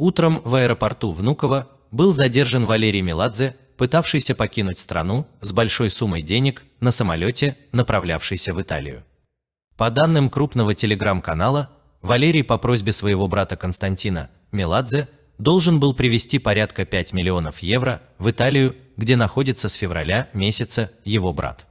Утром в аэропорту Внуково был задержан Валерий Меладзе, пытавшийся покинуть страну с большой суммой денег на самолете, направлявшийся в Италию. По данным крупного телеграм-канала, Валерий по просьбе своего брата Константина Меладзе должен был привезти порядка 5 миллионов евро в Италию, где находится с февраля месяца его брат.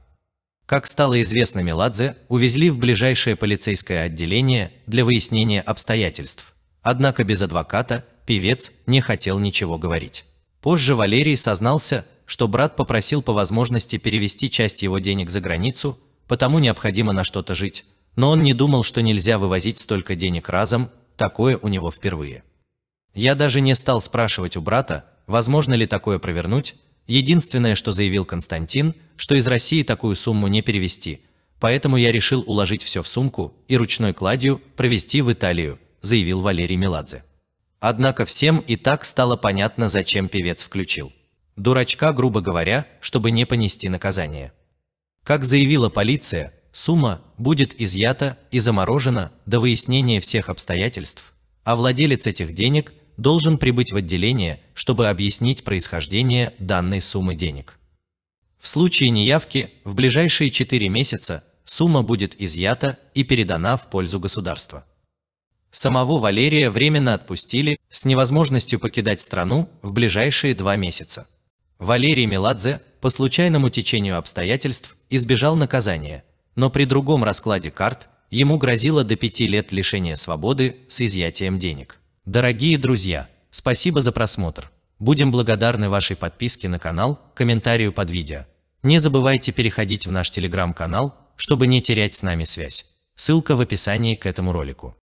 Как стало известно, Меладзе увезли в ближайшее полицейское отделение для выяснения обстоятельств. Однако без адвоката певец не хотел ничего говорить. Позже Валерий сознался, что брат попросил по возможности перевести часть его денег за границу, потому необходимо на что-то жить, но он не думал, что нельзя вывозить столько денег разом, такое у него впервые. Я даже не стал спрашивать у брата, возможно ли такое провернуть, единственное, что заявил Константин, что из России такую сумму не перевести, поэтому я решил уложить все в сумку и ручной кладью провести в Италию, заявил Валерий Меладзе. Однако всем и так стало понятно, зачем певец включил. Дурачка, грубо говоря, чтобы не понести наказание. Как заявила полиция, сумма будет изъята и заморожена до выяснения всех обстоятельств, а владелец этих денег должен прибыть в отделение, чтобы объяснить происхождение данной суммы денег. В случае неявки в ближайшие 4 месяца сумма будет изъята и передана в пользу государства. Самого Валерия временно отпустили с невозможностью покидать страну в ближайшие два месяца. Валерий Меладзе по случайному течению обстоятельств избежал наказания, но при другом раскладе карт ему грозило до пяти лет лишения свободы с изъятием денег. Дорогие друзья, спасибо за просмотр. Будем благодарны вашей подписке на канал, комментарию под видео. Не забывайте переходить в наш телеграм-канал, чтобы не терять с нами связь. Ссылка в описании к этому ролику.